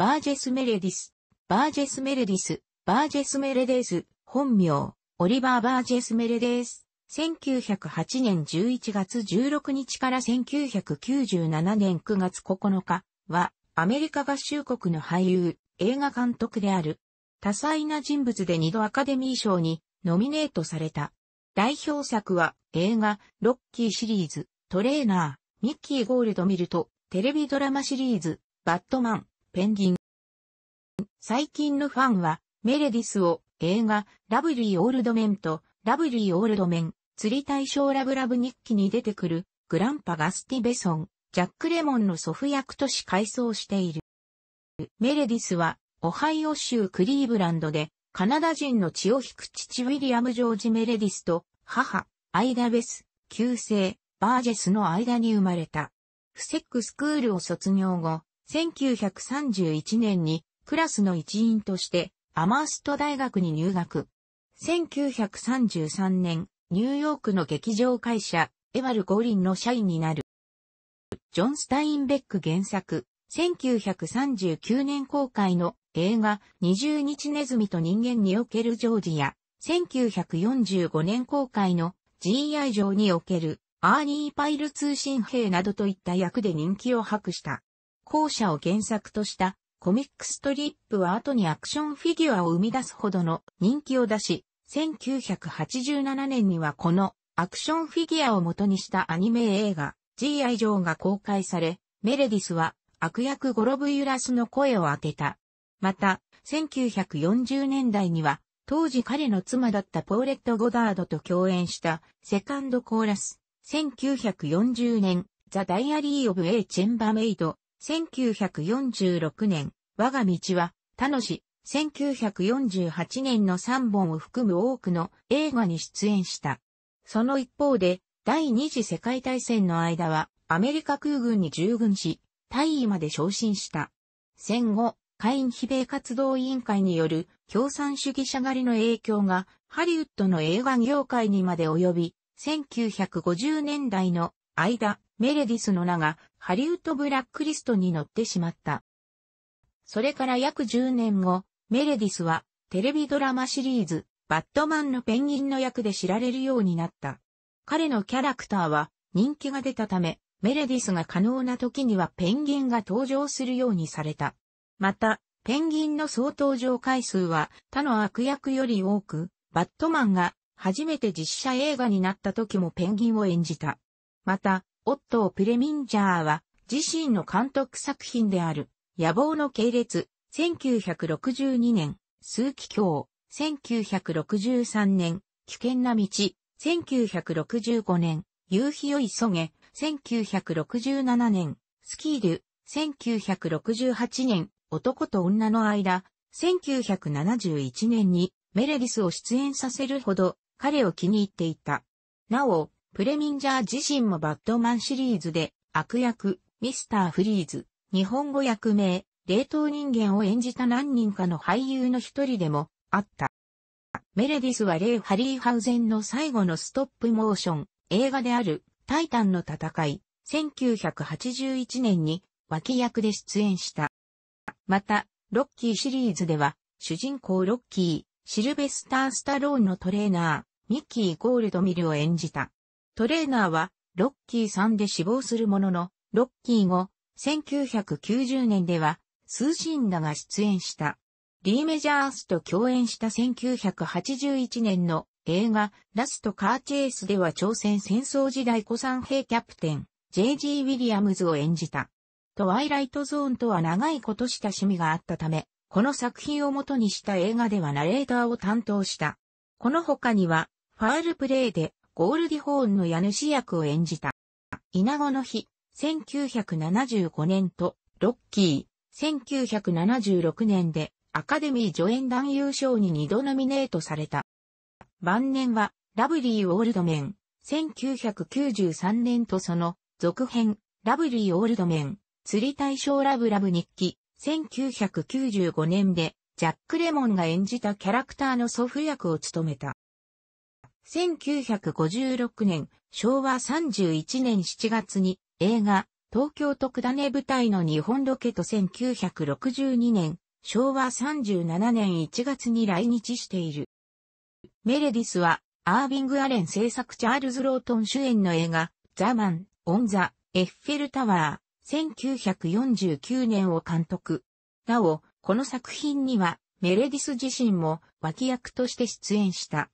バージェス・メレディス、バージェス・メレディス、バージェス・メレデース、本名、オリバー・バージェス・メレデース。1908年11月16日から1997年9月9日は、アメリカ合衆国の俳優、映画監督である。多彩な人物で2度アカデミー賞にノミネートされた。代表作は映画、ロッキーシリーズ、トレーナー、ミッキー・ゴールドミルト、テレビドラマシリーズ、バットマン、ペンギン。最近のファンは、メレディスを映画、ラブリーオールドメンと、ラブリーオールドメン、釣り対象ラブラブ日記に出てくる、グランパガスティベソン、ジャックレモンの祖父役とし改装している。メレディスは、オハイオ州クリーブランドで、カナダ人の血を引く父ウィリアム・ジョージ・メレディスと、母、アイダ・ベス、旧姓、バージェスの間に生まれた。フセックスクールを卒業後、1931年にクラスの一員としてアマースト大学に入学。1933年、ニューヨークの劇場会社、エァル・ゴーリンの社員になる。ジョン・スタインベック原作、1939年公開の映画20日ネズミと人間におけるジョージや、1945年公開の GI 上におけるアーニーパイル通信兵などといった役で人気を博した。校舎を原作としたコミックストリップは後にアクションフィギュアを生み出すほどの人気を出し、1987年にはこのアクションフィギュアを元にしたアニメ映画 G.I. ジョーが公開され、メレディスは悪役ゴロブユラスの声を当てた。また、1940年代には当時彼の妻だったポーレット・ゴダードと共演したセカンドコーラス、1940年、ザ・ダイアリー・オブ・エイ・チェンバメイド1946年、我が道は、他の詩、1948年の3本を含む多くの映画に出演した。その一方で、第二次世界大戦の間は、アメリカ空軍に従軍し、大尉まで昇進した。戦後、会員非米活動委員会による共産主義者狩りの影響が、ハリウッドの映画業界にまで及び、1950年代の間、メレディスの名がハリウッドブラックリストに載ってしまった。それから約10年後、メレディスはテレビドラマシリーズ、バットマンのペンギンの役で知られるようになった。彼のキャラクターは人気が出たため、メレディスが可能な時にはペンギンが登場するようにされた。また、ペンギンの総登場回数は他の悪役より多く、バットマンが初めて実写映画になった時もペンギンを演じた。また、オットー・プレミンジャーは自身の監督作品である野望の系列、1962年、数奇境、1963年、危険な道、1965年、夕日を急げ、1967年、スキール、1968年、男と女の間、1971年にメレディスを出演させるほど彼を気に入っていた。なお、プレミンジャー自身もバットマンシリーズで悪役、ミスター・フリーズ、日本語役名、冷凍人間を演じた何人かの俳優の一人でもあった。メレディスはレイ・ハリーハウゼンの最後のストップモーション映画であるタイタンの戦い、1981年に脇役で出演した。また、ロッキーシリーズでは主人公ロッキー、シルベスター・スタローンのトレーナー、ミッキー・ゴールドミルを演じた。トレーナーは、ロッキー3で死亡するものの、ロッキー後、1990年では、スーシンらが出演した。リー・メジャースと共演した1981年の映画、ラスト・カーチェイスでは朝鮮戦争時代古参兵キャプテン、J.G. ウィリアムズを演じた。トワイライトゾーンとは長いこと親しみがあったため、この作品を元にした映画ではナレーターを担当した。この他には、ファールプレイで、オールディホーンの家主役を演じた。稲子の日、1975年と、ロッキー、1976年で、アカデミー助演男優賞に2度ノミネートされた。晩年は、ラブリー・オールドメン、1993年とその、続編、ラブリー・オールドメン、釣り大賞ラブラブ日記、1995年で、ジャック・レモンが演じたキャラクターの祖父役を務めた。1956年、昭和31年7月に映画、東京都九種舞台の日本ロケと1962年、昭和37年1月に来日している。メレディスは、アービング・アレン制作チャールズ・ロートン主演の映画、ザ・マン・オン・ザ・エッフェルタワー、1949年を監督。なお、この作品には、メレディス自身も脇役として出演した。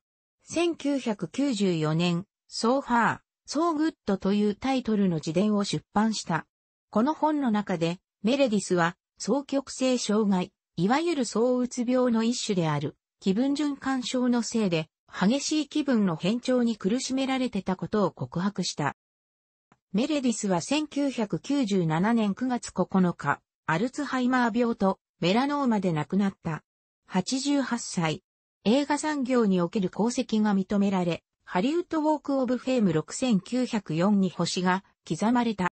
1994年、So Far, So Good というタイトルの自伝を出版した。この本の中で、メレディスは、双極性障害、いわゆる双うつ病の一種である、気分循環症のせいで、激しい気分の変調に苦しめられてたことを告白した。メレディスは1997年9月9日、アルツハイマー病とメラノーマで亡くなった。88歳、映画産業における功績が認められ、ハリウッドウォークオブフェーム6904に星が刻まれた。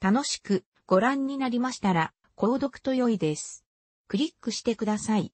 楽しくご覧になりましたら、購読と良いです。クリックしてください。